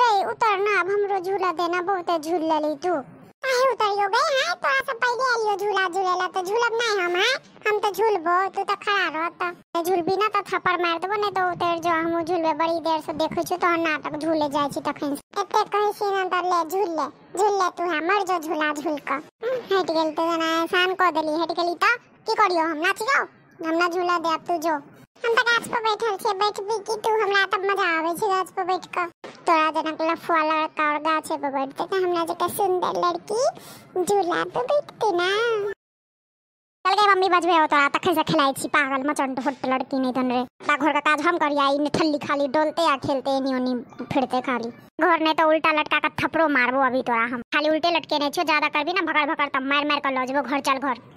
रे उतर ना अब हमरो झूला देना बहुत झूल लेली तू काहे उतरियो बे हां तोरा सब पहिले आलियो झूला झूलेला तो झूलब नहीं हम हां हम तो झूलबो तू तो खड़ा रह तो झूलबी ना तो थप्पड़ मार देबो नहीं तो उतर जो हम झूलबे बड़ी देर से देखै छी तो नाटक झूले जाय छी तखन एते कहै छी ना तो ले झूल ले झूल ले तू हमर हाँ? जो झूला झूल का हट गेल तो जना एहसान को देली हट गेली तो की करियो हम नाच जाओ हमरा झूला दे अब तू जो हम तो गाछ पर बैठल छे बैठबी की तू हमरा तब मजा आवे छे गाछ पर बैठ के तोरा जनक लफुआ लड़का और गाछे पर बैठते हमरा जका सुंदर लड़की झूला पर बैठते ना चल गए मम्मी बजबे हो तोरा तखन से खिलाई छी पागल मचन छोट लड़की नहीं धन रे ता घर का काज हम करिया इन ठल्ली खाली डोलते या खेलते एनी ओनी फिरते खाली घर ने तो उल्टा लटका का थपड़ो मारबो अभी तोरा हम खाली उल्टे लटके नहीं छो ज्यादा करबी ना भगड़ भगड़ तब मार मार कर लो जबो घर चल घर